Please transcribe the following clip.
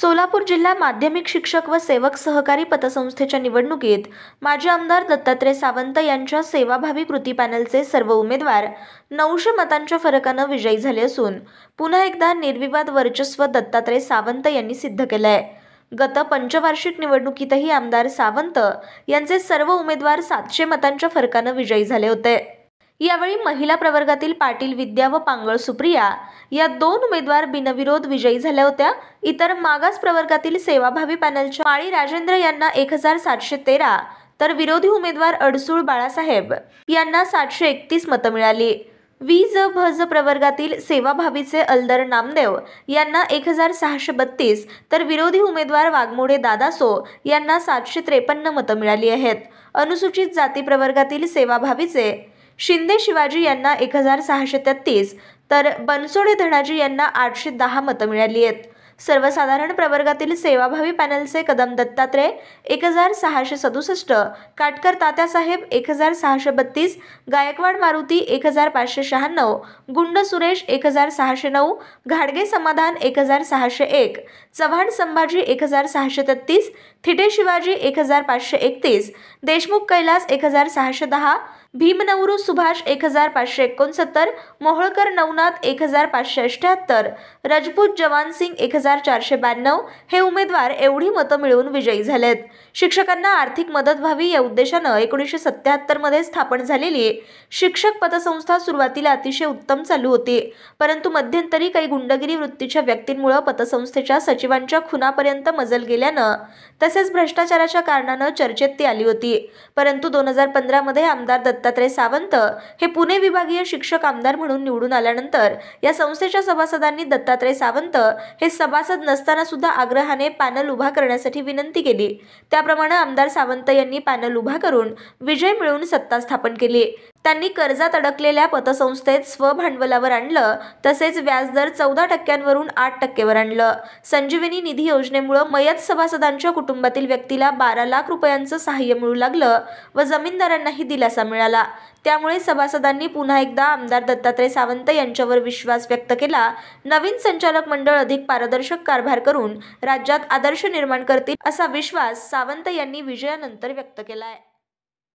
सोलापूर जिल्हा माध्यमिक शिक्षक व सेवक सहकारी पतसंस्थेच्या निवडणुकीत माजी आमदार दत्तात्रय सावंत यांच्या सेवाभावी कृती पॅनलचे सर्व उमेदवार नऊशे मतांच्या फरकानं विजयी झाले असून पुन्हा एकदा निर्विवाद वर्चस्व दत्तात्रय सावंत यांनी सिद्ध केलं आहे गत पंचवार्षिक निवडणुकीतही आमदार सावंत यांचे सर्व उमेदवार सातशे मतांच्या फरकानं विजयी झाले होते यावेळी महिला प्रवर्गातील पाटील विद्या व पांगळ सुप्रिया या दोन उमेदवार बिनविरोध विजयी झाल्या होत्या इतर मागास प्रवर्गातील सेवाभावी पॅनलच्या माळी राजेंद्र यांना एक हजार सातशे तेरा तर विरोधी उमेदवार अडसूळ बाळासाहेब यांना सातशे एकतीस मतं मिळाली वीज भज प्रवर्गातील सेवाभावीचे अल्दर नामदेव यांना एक हजार सहाशे बत्तीस तर विरोधी उमेदवार वाघमोडे दादासो यांना सातशे त्रेपन्न मतं मिळाली आहेत अनुसूचित जाती प्रवर्गातील सेवाभावीचे शिंदे शिवाजी यांना एक हजार सहाशे तेहतीस तर बनसोडे धनाजी यांना आठशे दहा मतं मिळाली आहेत सर्वसाधारण प्रवर्गातील सेवाभावी पॅनलचे कदम दत्तात्रय एक हजार सहाशे सदुसष्ट काटकर तात्यासाहेब एक हजार सहाशे बत्तीस गायकवाड मारुती एक हजार पाचशे शहाण्णव गुंड सुरेश एक हजार सहाशे नऊ घाडगे समाधान एक हजार सहाशे एक चव्हाण संभाजी एक हजार सहाशे तेहतीस थिटे शिवाजी एक हजार पाचशे एकतीस देशमुख कैलास एक हजार सहाशे दहा भीमनवरू सुभाष एक हजार पाचशे एकोणसत्तर मोहळकर नवनाथ एक हजार पाचशे अठ्ठ्याहत्तर रजपूत जवान सिंग एक हजार चारशे ब्याण्णव हे उमेदवार एवढी मतं मिळवून विजयी झालेत शिक्षकांना आर्थिक मदत व्हावी या उद्देशानं एकोणीसशे सत्त्याहत्तरमध्ये स्थापन झालेली शिक्षक पतसंस्था सुरुवातीला अतिशय उत्तम चालू होती परंतु मध्यंतरी काही गुंडगिरी वृत्तीच्या व्यक्तींमुळे पतसंस्थेच्या सचिवांच्या खुनापर्यंत मजल गेल्यानं तसेच भ्रष्टाचाराच्या कारणानं चर्चेत ती आली होती परंतु दोन हजार पंधरामध्ये आमदार दत्तात्रय सावंत हे पुणे विभागीय शिक्षक आमदार म्हणून निवडून आल्यानंतर या संस्थेच्या सभासदांनी दत्तात्रय सावंत हे सभासद नसताना सुद्धा आग्रहाने पॅनल उभा करण्यासाठी विनंती केली त्याप्रमाणे आमदार सावंत यांनी पॅनल उभा करून विजय मिळवून सत्ता स्थापन केली त्यांनी कर्जात अडकलेल्या पतसंस्थेत स्वभांडवलावर आणलं तसेच व्याजदर चौदा टक्क्यांवरून आठ टक्केवर आणलं संजीवनी निधी योजनेमुळं मयत सभासदांच्या कुटुंबातील व्यक्तीला बारा लाख रुपयांचं सहाय्य मिळू लागलं व जमीनदारांनाही दिलासा मिळाला त्यामुळे सभासदांनी पुन्हा एकदा आमदार दत्तात्रय सावंत यांच्यावर विश्वास व्यक्त केला नवीन संचालक मंडळ अधिक पारदर्शक कारभार करून राज्यात आदर्श निर्माण करतील असा विश्वास सावंत यांनी विजयानंतर व्यक्त केला आहे